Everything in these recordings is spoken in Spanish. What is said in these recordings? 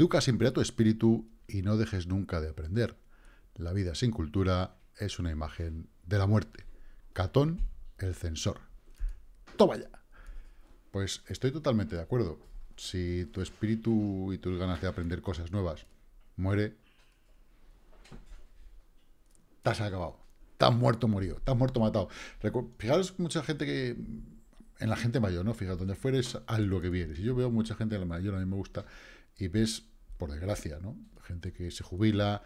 Educa siempre a tu espíritu y no dejes nunca de aprender. La vida sin cultura es una imagen de la muerte. Catón, el censor. ¡Toma ya! Pues estoy totalmente de acuerdo. Si tu espíritu y tus ganas de aprender cosas nuevas muere, estás acabado. estás muerto, morido, Te muerto, matado. Fijaros, mucha gente que en la gente mayor, ¿no? Fijaros. donde fueres, haz lo que vienes. Y yo veo mucha gente en la mayor, a mí me gusta, y ves por desgracia, ¿no? Gente que se jubila,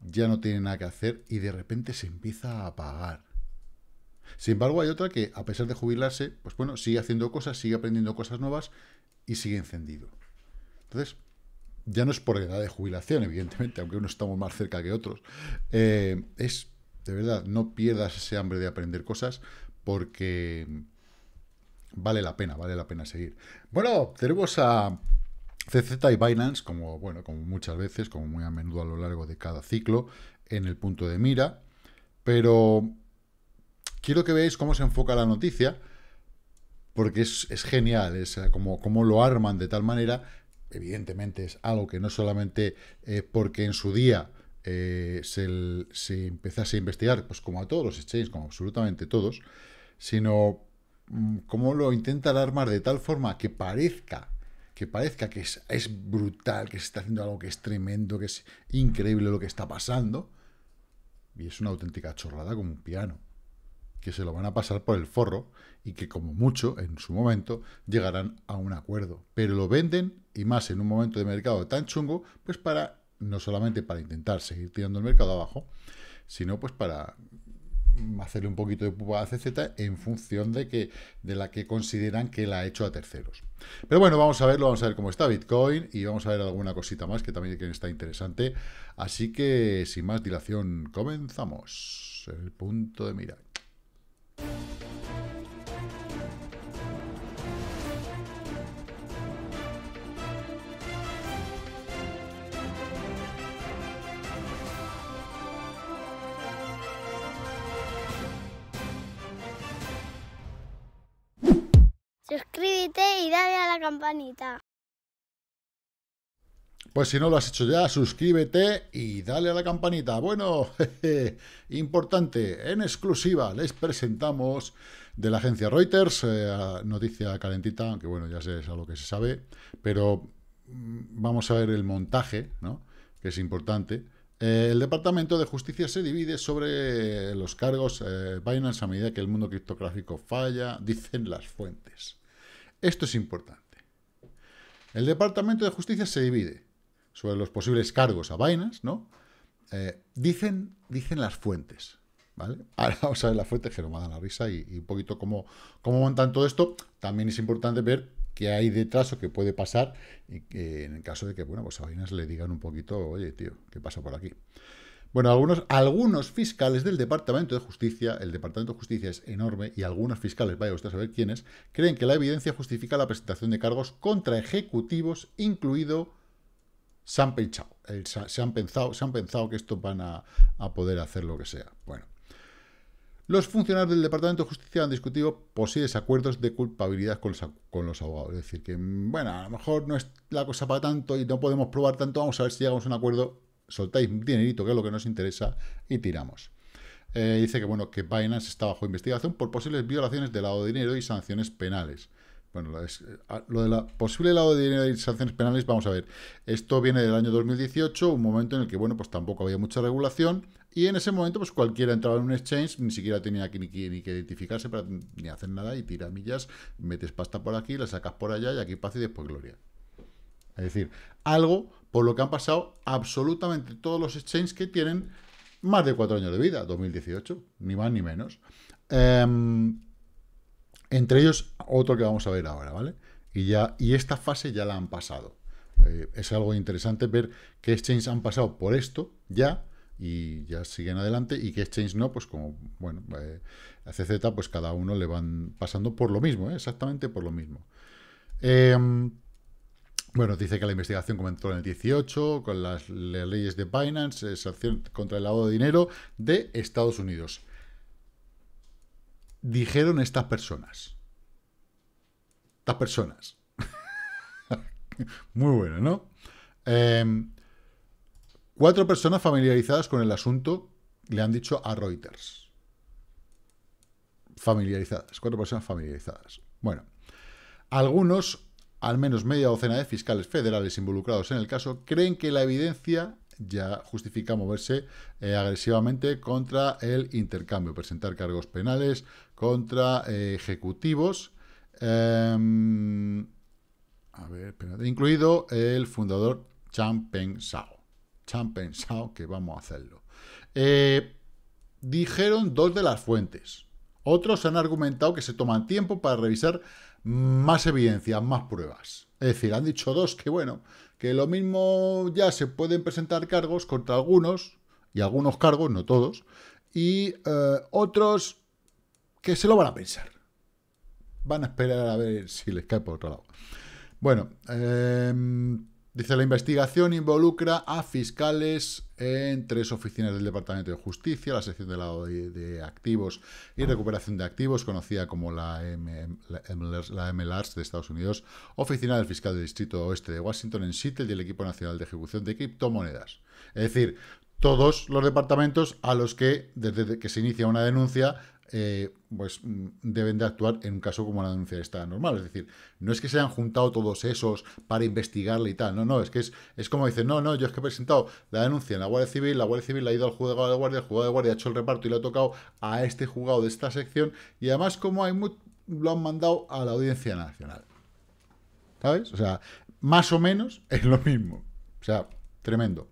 ya no tiene nada que hacer y de repente se empieza a apagar. Sin embargo, hay otra que, a pesar de jubilarse, pues bueno, sigue haciendo cosas, sigue aprendiendo cosas nuevas y sigue encendido. Entonces, ya no es por edad de jubilación, evidentemente, aunque unos estamos más cerca que otros. Eh, es, de verdad, no pierdas ese hambre de aprender cosas porque vale la pena, vale la pena seguir. Bueno, tenemos a CZ y Binance, como, bueno, como muchas veces, como muy a menudo a lo largo de cada ciclo, en el punto de mira. Pero quiero que veáis cómo se enfoca la noticia, porque es, genial, es eh, como, lo arman de tal manera. Evidentemente es algo que no solamente eh, porque en su día eh, se, empezase a investigar, pues como a todos los exchanges, como absolutamente todos, sino mm, cómo lo intentan armar de tal forma que parezca que parezca que es, brutal, que se está haciendo algo que es tremendo, que es increíble lo que está pasando, y es una auténtica chorrada como un piano, que se lo van a pasar por el forro y que como mucho en su momento llegarán a un acuerdo, pero lo venden y más en un momento de mercado tan chungo, pues para no solamente para intentar seguir tirando el mercado abajo, sino pues para hacerle un poquito de pupa a CZ en función de, que, de la que consideran que la ha hecho a terceros. Pero bueno, vamos a verlo, vamos a ver cómo está Bitcoin y vamos a ver alguna cosita más que también está interesante. Así que sin más dilación, comenzamos. El punto de mira. campanita. Pues si no lo has hecho ya, suscríbete y dale a la campanita. Bueno, importante, en exclusiva les presentamos de la agencia Reuters, eh, noticia calentita, aunque bueno, ya sé, es algo que se sabe, pero mm, vamos a ver el montaje, ¿no? que es importante. Eh, el Departamento de Justicia se divide sobre los cargos eh, Binance a medida que el mundo criptográfico falla, dicen las fuentes. Esto es importante. El Departamento de Justicia se divide sobre los posibles cargos a vainas, ¿no? Eh, dicen, dicen las fuentes, ¿vale? Ahora vamos a ver las fuentes que nos dan la risa y, un poquito cómo, cómo montan todo esto. También es importante ver qué hay detrás o qué puede pasar y que, en el caso de que, bueno, pues a vainas le digan un poquito, oye, tío, ¿qué pasa por aquí? Bueno, algunos, fiscales del Departamento de Justicia, el Departamento de Justicia es enorme, y algunos fiscales, vaya usted a saber quiénes, creen que la evidencia justifica la presentación de cargos contra ejecutivos, incluido San eh, se, han pensado, se han pensado que esto van a, poder hacer lo que sea. Bueno. Los funcionarios del Departamento de Justicia han discutido posibles acuerdos de culpabilidad con los, abogados. Es decir, que, mm, bueno, a lo mejor no es la cosa para tanto y no podemos probar tanto, vamos a ver si llegamos a un acuerdo soltáis dinerito, que es lo que nos interesa, y tiramos. Eh, dice que, bueno, que Binance está bajo investigación por posibles violaciones de lado de dinero y sanciones penales. Bueno, lo, ah, de la posible lado de dinero y sanciones penales, vamos a ver. Esto viene del año 2018, un momento en el que, bueno, pues tampoco había mucha regulación. Y en ese momento, pues cualquiera entraba en un exchange, ni siquiera tenía que, ni, que identificarse para ni hacer nada y tiramillas, metes pasta por aquí, la sacas por allá y aquí paz y después gloria. Es decir, algo por lo que han pasado absolutamente todos los exchanges que tienen más de cuatro años de vida, 2018, ni más ni menos. Em, entre ellos, otro que vamos a ver ahora, ¿vale? Y, ya, y esta fase ya la han pasado. Eh, es algo interesante ver qué exchanges han pasado por esto ya y ya siguen adelante y qué exchanges no, pues como, bueno, eh, CZ, pues cada uno le van pasando por lo mismo, ¿eh? exactamente por lo mismo. Eh, bueno, dice que la investigación comenzó en el 18 con las, leyes de Binance, eh, sanción contra el lavado de dinero de Estados Unidos. Dijeron estas personas. Estas personas. Muy bueno, ¿no? Em, cuatro personas familiarizadas con el asunto le han dicho a Reuters. Familiarizadas, cuatro personas familiarizadas. Bueno, algunos al menos media docena de fiscales federales involucrados en el caso creen que la evidencia ya justifica moverse eh, agresivamente contra el intercambio, presentar cargos penales contra eh, ejecutivos. Em, incluido el fundador Chan Peng Shao. Chan Peng Shao, que vamos a hacerlo. Eh, dijeron dos de las fuentes. Otros han argumentado que se toman tiempo para revisar más evidencias, más pruebas. Es decir, han dicho dos que bueno, que lo mismo ya se pueden presentar cargos contra algunos, y algunos cargos, no todos, y eh, otros que se lo van a pensar. Van a esperar a ver si les cae por otro lado. Bueno, em, Dice, la investigación involucra a fiscales en tres oficinas del Departamento de Justicia, la sección de lado de, activos y recuperación de activos, conocida como la, la, MLARS de Estados Unidos, oficina del fiscal del Distrito Oeste de Washington en Seattle y el equipo nacional de ejecución de criptomonedas. Es decir, todos los departamentos a los que, desde que se inicia una denuncia, eh, pues mm, deben de actuar en un caso como la denuncia de normal. Es decir, no es que se hayan juntado todos esos para investigarle y tal. No, no, es que es, es como dicen, no, no, yo es que he presentado la denuncia en la Guardia Civil, la Guardia Civil ha ido al juzgado de guardia, el juzgado de guardia ha hecho el reparto y le ha tocado a este juzgado de esta sección y además como hay lo han mandado a la Audiencia Nacional. ¿Sabes? O sea, más o menos es lo mismo. O sea, tremendo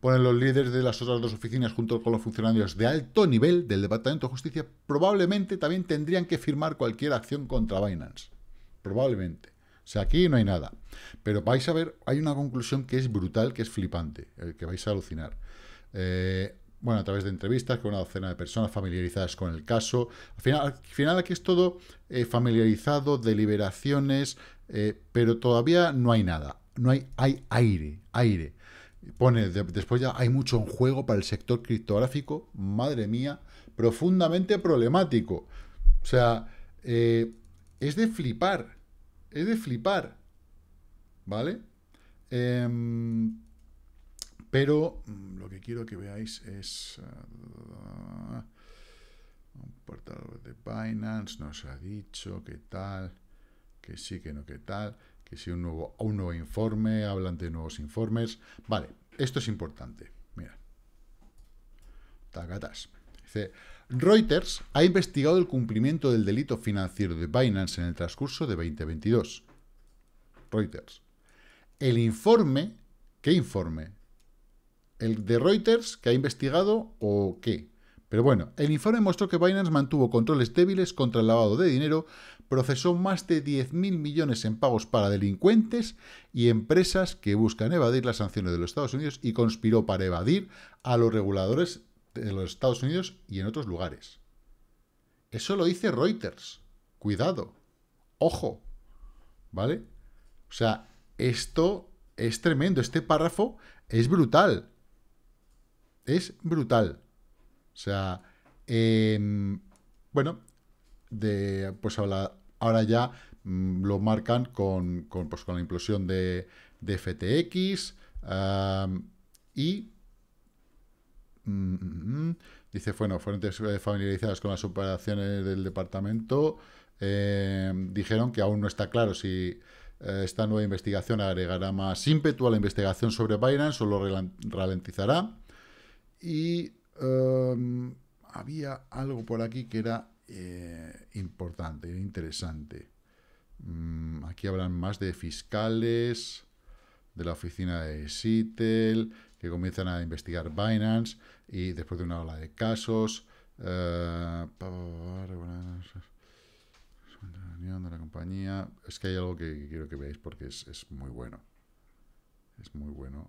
ponen los líderes de las otras dos oficinas junto con los funcionarios de alto nivel del Departamento de Justicia, probablemente también tendrían que firmar cualquier acción contra Binance. Probablemente. O sea, aquí no hay nada. Pero vais a ver, hay una conclusión que es brutal, que es flipante, eh, que vais a alucinar. Eh, bueno, a través de entrevistas con una docena de personas familiarizadas con el caso. Al final, final aquí es todo eh, familiarizado, deliberaciones, pero todavía no hay nada. No hay, hay aire, aire. Pone, después ya hay mucho en juego para el sector criptográfico, madre mía, profundamente problemático. O sea, eh, es de flipar, es de flipar, ¿vale? Em, pero mm, lo que quiero que veáis es... Ah, un portador de Binance nos ha dicho qué tal, que sí, que no, qué tal que si un nuevo, un nuevo informe, hablan de nuevos informes. Vale, esto es importante. Mira. Tagatas. Dice, Reuters ha investigado el cumplimiento del delito financiero de Binance en el transcurso de 2022. Reuters. El informe, ¿qué informe? ¿El de Reuters que ha investigado o qué? Pero bueno, el informe mostró que Binance mantuvo controles débiles contra el lavado de dinero procesó más de 10.000 millones en pagos para delincuentes y empresas que buscan evadir las sanciones de los Estados Unidos y conspiró para evadir a los reguladores de los Estados Unidos y en otros lugares. Eso lo dice Reuters. Cuidado. Ojo. ¿Vale? O sea, esto es tremendo. Este párrafo es brutal. Es brutal. O sea, em, bueno, de, pues habla, ahora ya mm, lo marcan pues, con, la implosión de, FTX y... Mm, mm, dice, bueno, fuentes eh, familiarizadas con las operaciones del departamento em, dijeron que aún no está claro si eh, esta nueva investigación agregará más ímpetu a la investigación sobre Binance o lo ralentizará. Y em, había algo por aquí que era eh, importante, interesante. Mm, aquí hablan más de fiscales, de la oficina de SITEL, que comienzan a investigar Binance y después de una ola de casos. Eh, de la compañía. Es que hay algo que quiero que veáis porque es, muy bueno. Es muy bueno.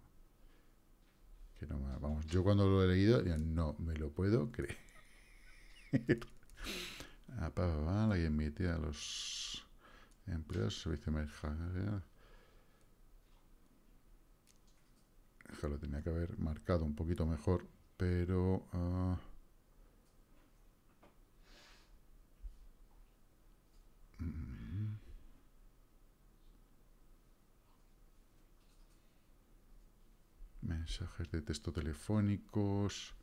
vamos, yo cuando lo he leído, no me lo puedo creer a la guía a los empleados, servicio de emergencia. Ya lo tenía que haber marcado un poquito mejor, pero... Ah, mensajes de texto telefónicos.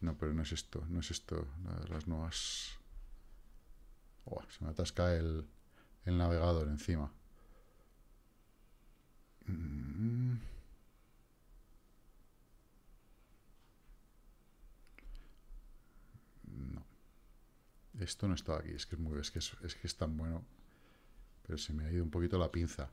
No, pero no es esto, no es esto, las nuevas se me atasca el, el navegador encima. Mm. No. Esto no está aquí. Es que es muy... que es que es tan bueno. Pero se me ha ido un poquito la pinza.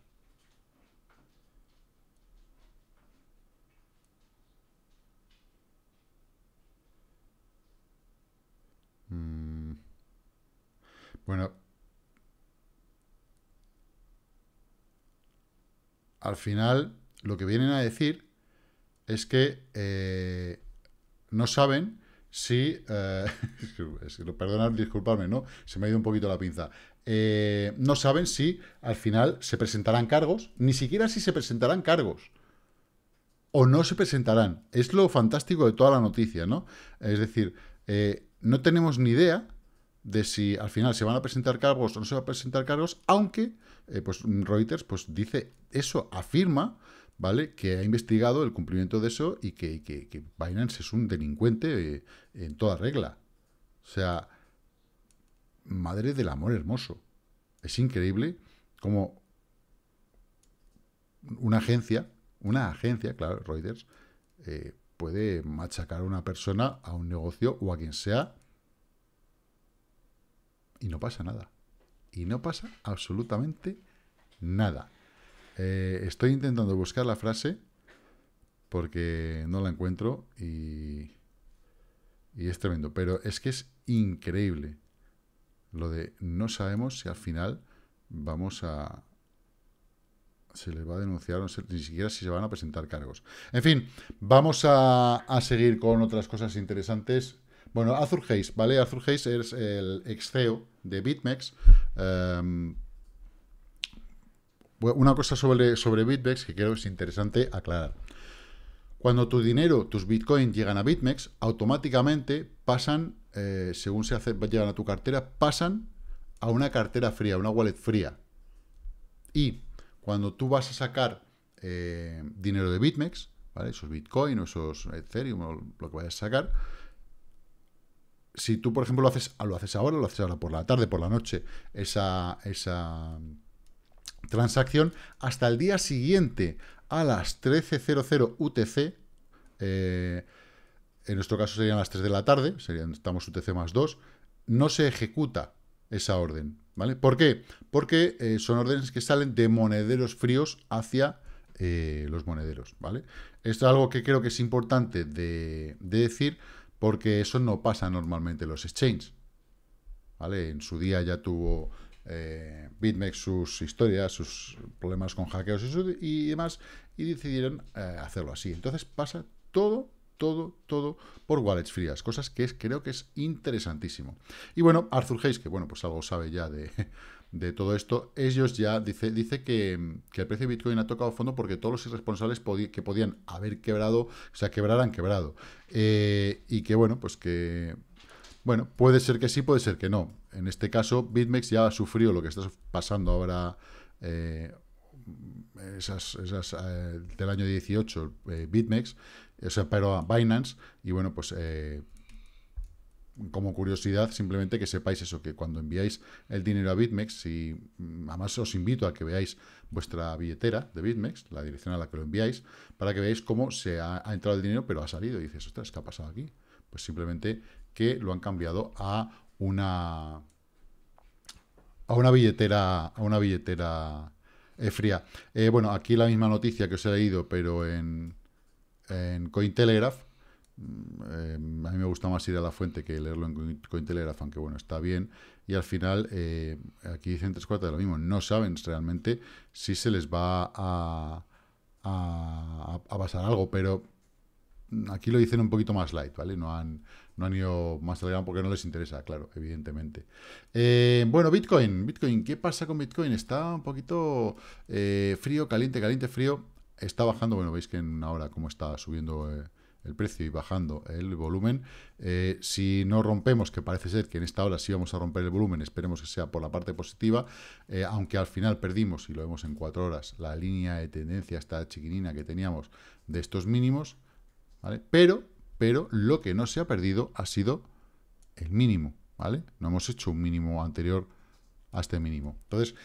Bueno, al final lo que vienen a decir es que eh, no saben si... Eh, perdonad, disculpadme, ¿no? Se me ha ido un poquito la pinza. Eh, no saben si al final se presentarán cargos, ni siquiera si se presentarán cargos. O no se presentarán. Es lo fantástico de toda la noticia, ¿no? Es decir, eh, no tenemos ni idea de si al final se van a presentar cargos o no se van a presentar cargos, aunque eh, pues Reuters pues dice eso, afirma, ¿vale? Que ha investigado el cumplimiento de eso y que, que, Binance es un delincuente eh, en toda regla. O sea, madre del amor hermoso. Es increíble cómo una agencia, una agencia, claro, Reuters, eh, puede machacar a una persona, a un negocio o a quien sea y no pasa nada. Y no pasa absolutamente nada. Eh, estoy intentando buscar la frase porque no la encuentro y, y es tremendo. Pero es que es increíble lo de no sabemos si al final vamos a, se les va a denunciar, no sé, ni siquiera si se van a presentar cargos. En fin, vamos a, a seguir con otras cosas interesantes. Bueno, Arthur Hayes, ¿vale? Arthur Hayes es el ex CEO de BitMEX. Em, una cosa sobre, sobre BitMEX que creo que es interesante aclarar. Cuando tu dinero, tus bitcoins llegan a BitMEX, automáticamente pasan, eh, según se hace, llegan a tu cartera, pasan a una cartera fría, una wallet fría. Y cuando tú vas a sacar eh, dinero de BitMEX, ¿vale? Esos Bitcoin o esos Ethereum o lo que vayas a sacar, si tú, por ejemplo, lo haces, ah, lo haces ahora, lo haces ahora por la tarde, por la noche, esa, esa mm, transacción, hasta el día siguiente a las 13.00 UTC, eh, en nuestro caso serían las 3 de la tarde, serían, estamos UTC más 2, no se ejecuta esa orden, ¿vale? ¿Por qué? Porque eh, son órdenes que salen de monederos fríos hacia eh, los monederos, ¿vale? Esto es algo que creo que es importante de decir, porque eso no pasa normalmente en los exchanges. ¿Vale? En su día ya tuvo eh, BitMEX sus historias, sus problemas con hackeos y, demás, y decidieron eh, hacerlo así. Entonces pasa todo, todo, todo por wallets frías, cosas que es, creo que es interesantísimo. Y bueno, Arthur Hayes, que bueno, pues algo sabe ya de, de todo esto, ellos ya dice, dice que, el precio de Bitcoin ha tocado fondo porque todos los irresponsables que podían haber quebrado, o sea, quebrar han quebrado. Eh, y que bueno, pues que bueno, puede ser que sí, puede ser que no. En este caso, BitMEX ya ha sufrido lo que está pasando ahora. Eh, esas, eh, del año 18, BitMEX, pero Binance, y bueno, pues como curiosidad, simplemente que sepáis eso, que cuando enviáis el dinero a BitMEX, y mm, además os invito a que veáis vuestra billetera de BitMEX, la dirección a la que lo enviáis, para que veáis cómo se ha, entrado el dinero, pero ha salido. Y dices, ostras, ¿qué ha pasado aquí? Pues simplemente que lo han cambiado a una a una billetera a una billetera eh, fría. Eh, bueno, aquí la misma noticia que os he leído, pero en, en Cointelegraph Mm, eh, a mí me gusta más ir a la fuente que leerlo en Cointelegraph, aunque bueno, está bien. Y al final, eh, aquí dicen tres cuartos de lo mismo. No saben realmente si se les va a, a, pasar algo, pero aquí lo dicen un poquito más light, ¿vale? No han, no han ido más al porque no les interesa, claro, evidentemente. Eh, bueno, Bitcoin. Bitcoin, ¿qué pasa con Bitcoin? Está un poquito frío, caliente, caliente, frío. Está bajando, bueno, veis que en una hora como está subiendo el precio y bajando el volumen. Eh, si no rompemos, que parece ser que en esta hora sí vamos a romper el volumen, esperemos que sea por la parte positiva, eh, aunque al final perdimos, y lo vemos en cuatro horas, la línea de tendencia, esta chiquinina que teníamos de estos mínimos, ¿vale? Pero, pero lo que no se ha perdido ha sido el mínimo, ¿vale? No hemos hecho un mínimo anterior a este mínimo. Entonces,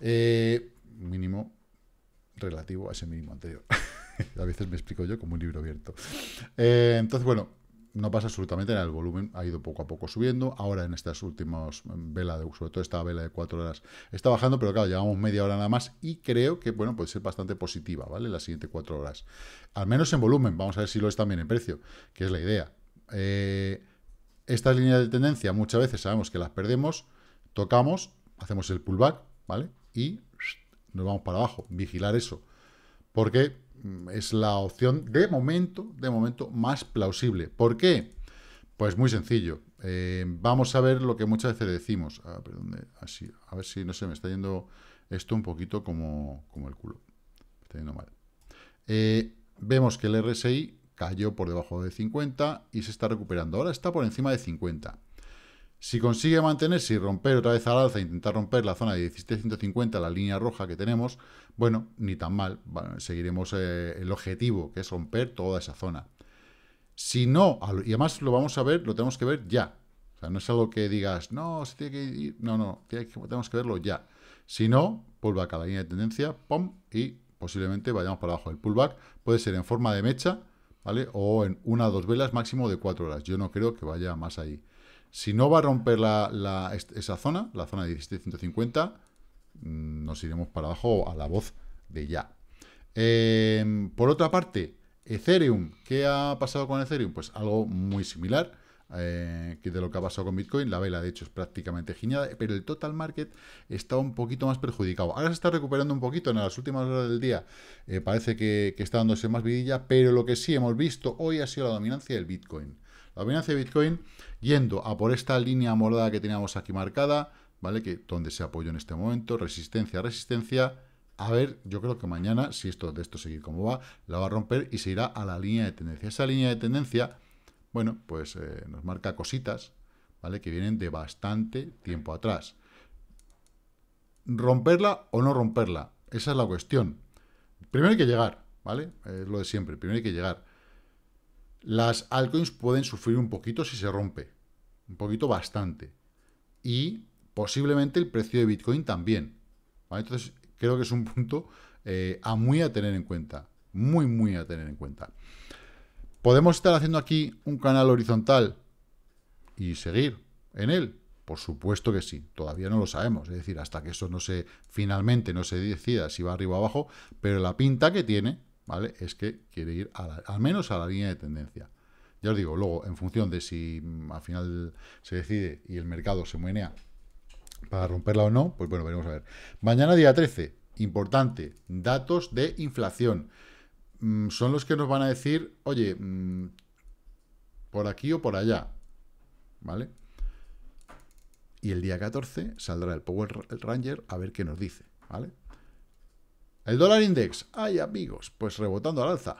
eh, mínimo relativo a ese mínimo anterior. a veces me explico yo como un libro abierto. Eh, entonces, bueno, no pasa absolutamente nada, el volumen ha ido poco a poco subiendo, ahora en estas últimas mm, velas, sobre todo esta vela de cuatro horas, está bajando, pero claro, llevamos media hora nada más y creo que, bueno, puede ser bastante positiva, ¿vale? Las siguientes cuatro horas. Al menos en volumen, vamos a ver si lo es también en precio, que es la idea. Eh, estas líneas de tendencia muchas veces sabemos que las perdemos, tocamos, hacemos el pullback, ¿vale? Y nos vamos para abajo, vigilar eso, porque Mm, es la opción de momento, de momento más plausible. ¿Por qué? Pues muy sencillo. Eh, vamos a ver lo que muchas veces decimos. Ah, eh, así, a ver si no se me está yendo esto un poquito como, el culo. está eh, vemos que el RSI cayó por debajo de 50 y se está recuperando. Ahora está por encima de 50. Si consigue mantenerse y romper otra vez al alza, intentar romper la zona de 17.150, la línea roja que tenemos, bueno, ni tan mal. seguiremos eh, el objetivo, que es romper toda esa zona. Si no, y además lo vamos a ver, lo tenemos que ver ya. O sea, no es algo que digas, no, se tiene que ir, no, no, tenemos que verlo ya. Si no, pullback a la línea de tendencia, pum, y posiblemente vayamos para abajo. El pullback puede ser en forma de mecha, ¿vale? O en una o dos velas máximo de cuatro horas. Yo no creo que vaya más ahí. Si no va a romper esa zona, la zona de 1750, mm, nos iremos para abajo a la voz de ya. Em, por otra parte, Ethereum. ¿Qué ha pasado con Ethereum? Pues algo muy similar eh, que de lo que ha pasado con Bitcoin. La vela, de hecho, es prácticamente giñada, pero el total market está un poquito más perjudicado. Ahora se está recuperando un poquito en las últimas horas del día. Eh, parece que, que, está dándose más vidilla, pero lo que sí hemos visto hoy ha sido la dominancia del Bitcoin. La dominancia de Bitcoin yendo a por esta línea morada que teníamos aquí marcada, ¿vale? Que donde se apoyó en este momento, resistencia, resistencia. A ver, yo creo que mañana, si esto de esto seguir como va, la va a romper y se irá a la línea de tendencia. Esa línea de tendencia, bueno, pues eh, nos marca cositas, ¿vale? Que vienen de bastante tiempo atrás. ¿Romperla o no romperla? Esa es la cuestión. Primero hay que llegar, ¿vale? Es lo de siempre, primero hay que llegar. Las altcoins pueden sufrir un poquito si se rompe, un poquito bastante. Y posiblemente el precio de Bitcoin también. Entonces, creo que es un punto eh, a muy a tener en cuenta. Muy, muy a tener en cuenta. ¿Podemos estar haciendo aquí un canal horizontal y seguir en él? Por supuesto que sí, todavía no lo sabemos. Es decir, hasta que eso no se finalmente no se decida si va arriba o abajo, pero la pinta que tiene ¿vale? Es que quiere ir al menos a la línea de tendencia. Ya os digo, luego, en función de si mm, al final se decide y el mercado se muenea para romperla o no, pues bueno, veremos a ver. Mañana día 13, importante, datos de inflación. Mm, son los que nos van a decir, oye, mm, por aquí o por allá, ¿vale? Y el día 14 saldrá el Power Ranger a ver qué nos dice, ¿vale? El dólar index, ay amigos, pues rebotando al alza.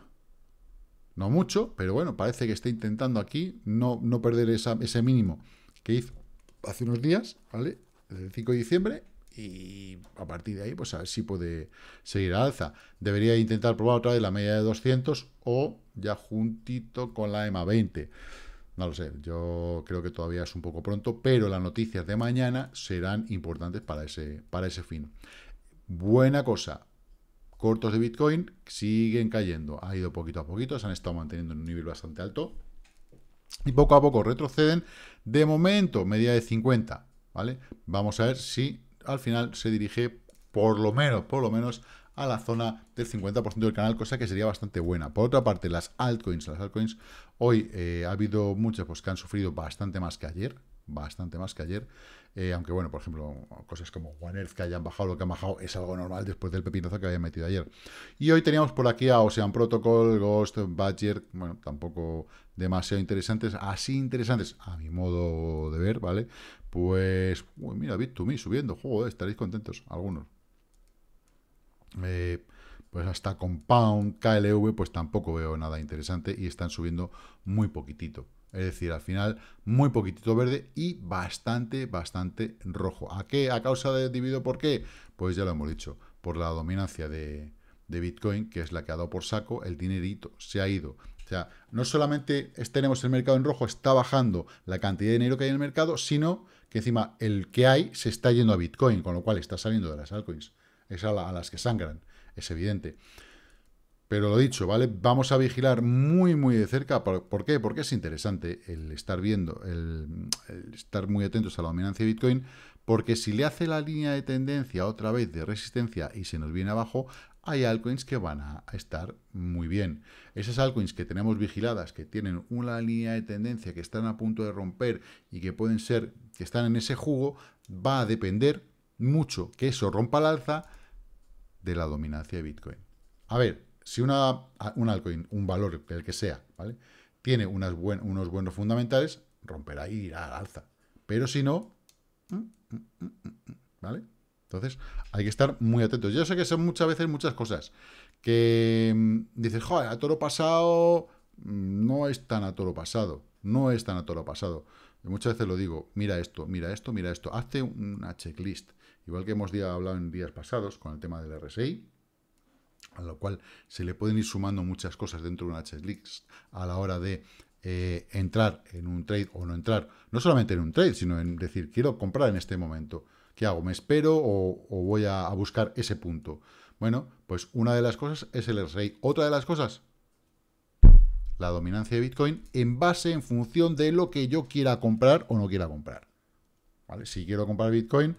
No mucho, pero bueno, parece que está intentando aquí no, no perder ese mínimo que hizo hace unos días, ¿vale? El 5 de diciembre, y a partir de ahí, pues a ver si puede seguir al alza. Debería intentar probar otra vez la media de 200 o ya juntito con la EMA 20. No lo sé, yo creo que todavía es un poco pronto, pero las noticias de mañana serán importantes para ese, para ese fin. Buena cosa, cortos de Bitcoin siguen cayendo. Ha ido poquito a poquito, se han estado manteniendo en un nivel bastante alto. Y poco a poco retroceden. De momento, media de 50. ¿vale? Vamos a ver si al final se dirige por lo menos, por lo menos a la zona del 50% del canal, cosa que sería bastante buena. Por otra parte, las altcoins, las altcoins, hoy eh, ha habido muchas pues, que han sufrido bastante más que ayer, bastante más que ayer. Eh, aunque bueno, por ejemplo, cosas como One Earth que hayan bajado lo que han bajado es algo normal después del pepinazo que había metido ayer. Y hoy teníamos por aquí a Ocean Protocol, Ghost, Badger, bueno, tampoco demasiado interesantes, así interesantes a mi modo de ver, ¿vale? Pues, mira, Bit2Me subiendo, Juego, estaréis contentos, algunos. Eh, pues hasta Compound, KLV, pues tampoco veo nada interesante y están subiendo muy poquitito. Es decir, al final muy poquitito verde y bastante, bastante rojo. ¿A qué? ¿A causa de dividido por qué? Pues ya lo hemos dicho, por la dominancia de, Bitcoin, que es la que ha dado por saco, el dinerito se ha ido. O sea, no solamente tenemos el mercado en rojo, está bajando la cantidad de dinero que hay en el mercado, sino que encima el que hay se está yendo a Bitcoin, con lo cual está saliendo de las altcoins. Es a las que sangran, es evidente. Pero lo dicho, ¿vale? Vamos a vigilar muy, muy de cerca. ¿Por, qué? Porque es interesante el estar viendo, el, estar muy atentos a la dominancia de Bitcoin, porque si le hace la línea de tendencia otra vez de resistencia y se nos viene abajo, hay altcoins que van a estar muy bien. Esas altcoins que tenemos vigiladas, que tienen una línea de tendencia, que están a punto de romper y que pueden ser, que están en ese jugo, va a depender mucho que eso rompa el alza de la dominancia de Bitcoin. A ver, si una, un altcoin, un valor, el que sea, ¿vale? tiene unos buenos fundamentales, romperá y irá al alza. Pero si no, mm, mm, mm, ¿vale? Entonces, hay que estar muy atentos. Yo sé que son muchas veces muchas cosas que dices, joder, a toro pasado no es tan a toro pasado, no es tan a toro pasado. muchas veces lo digo, mira esto, mira esto, mira esto, hazte una checklist. Igual que hemos hablado en días pasados con el tema del RSI, a lo cual se le pueden ir sumando muchas cosas dentro de una checklist a la hora de eh, entrar en un trade o no entrar, no solamente en un trade, sino en decir, quiero comprar en este momento, ¿qué hago? ¿Me espero o, voy a, buscar ese punto? Bueno, pues una de las cosas es el RSI Otra de las cosas, la dominancia de Bitcoin en base, en función de lo que yo quiera comprar o no quiera comprar. ¿Vale? Si quiero comprar Bitcoin,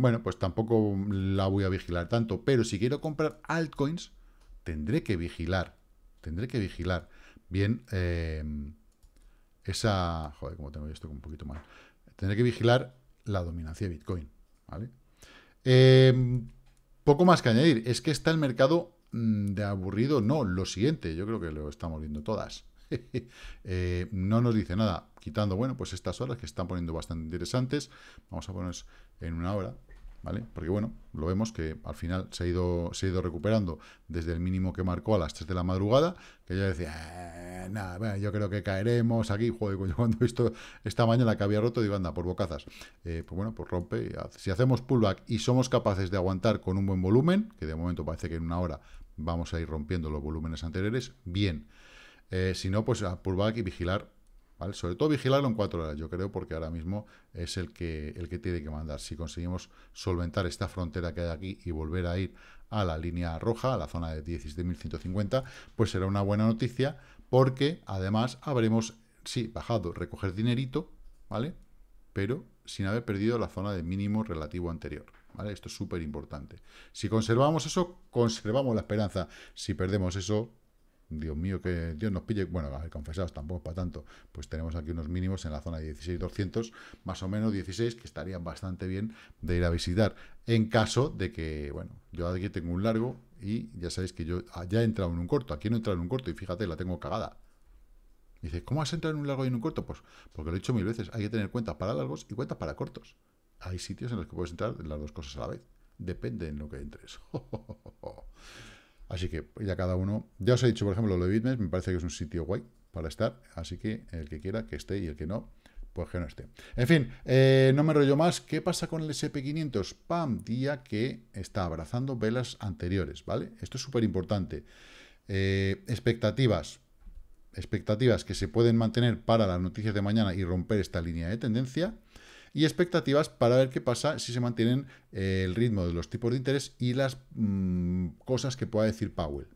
bueno, pues tampoco la voy a vigilar tanto. Pero si quiero comprar altcoins, tendré que vigilar. Tendré que vigilar bien em, esa... Joder, como tengo esto un poquito mal. Tendré que vigilar la dominancia de Bitcoin, ¿vale? Em, poco más que añadir. Es que está el mercado mm, de aburrido. No, lo siguiente. Yo creo que lo estamos viendo todas. Eh, no nos dice nada. Quitando, bueno, pues estas horas que están poniendo bastante interesantes. Vamos a ponernos en una hora. ¿vale? Porque bueno, lo vemos que al final se ha ido, se ha ido recuperando desde el mínimo que marcó a las 3 de la madrugada, que ya decía, eh, nada, yo creo que caeremos aquí, joder, cuando he visto esta mañana que había roto, digo, anda, por bocazas. Eh, pues bueno, pues rompe. Si hacemos pullback y somos capaces de aguantar con un buen volumen, que de momento parece que en una hora vamos a ir rompiendo los volúmenes anteriores, bien. Eh, si no, pues a pullback y vigilar sobre todo vigilarlo en cuatro horas, yo creo, porque ahora mismo es el que, el que tiene que mandar. Si conseguimos solventar esta frontera que hay aquí y volver a ir a la línea roja, a la zona de 17.150, pues será una buena noticia, porque además habremos, sí, bajado, recoger dinerito, ¿vale? Pero sin haber perdido la zona de mínimo relativo anterior. ¿Vale? Esto es súper importante. Si conservamos eso, conservamos la esperanza. Si perdemos eso, Dios mío, que Dios nos pille. Bueno, a ver, confesados, tampoco para tanto. Pues tenemos aquí unos mínimos en la zona de 16,200, más o menos 16, que estarían bastante bien de ir a visitar. En caso de que, bueno, yo aquí tengo un largo y ya sabéis que yo ah, ya he entrado en un corto. Aquí no he entrado en un corto y fíjate, la tengo cagada. dices, ¿cómo has entrado en un largo y en un corto? Pues porque lo he dicho mil veces, hay que tener cuentas para largos y cuentas para cortos. Hay sitios en los que puedes entrar las dos cosas a la vez. Depende en lo que entres. Así que ya cada uno, ya os he dicho, por ejemplo, lo de Bitmes, me parece que es un sitio guay para estar, así que el que quiera que esté y el que no, pues que no esté. En fin, eh, no me rollo más, ¿qué pasa con el SP500? Pam, día que está abrazando velas anteriores, ¿vale? Esto es súper importante. Eh, expectativas, expectativas que se pueden mantener para las noticias de mañana y romper esta línea de tendencia y expectativas para ver qué pasa si se mantienen eh, el ritmo de los tipos de interés y las mm, cosas que pueda decir Powell.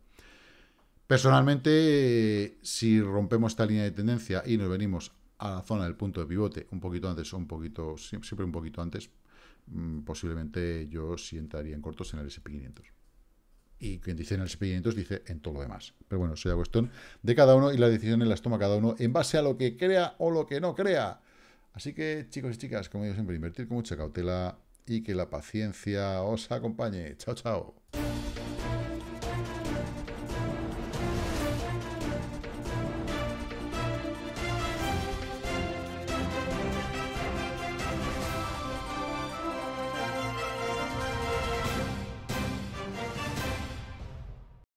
Personalmente, si rompemos esta línea de tendencia y nos venimos a la zona del punto de pivote un poquito antes o un poquito, siempre un poquito antes, mm, posiblemente yo si entraría en cortos en el SP500. Y quien dice en el SP500 dice en todo lo demás. Pero bueno, eso ya cuestión de cada uno y las decisiones las toma cada uno en base a lo que crea o lo que no crea. Así que, chicos y chicas, como digo siempre, invertir con mucha cautela y que la paciencia os acompañe. Chao, chao.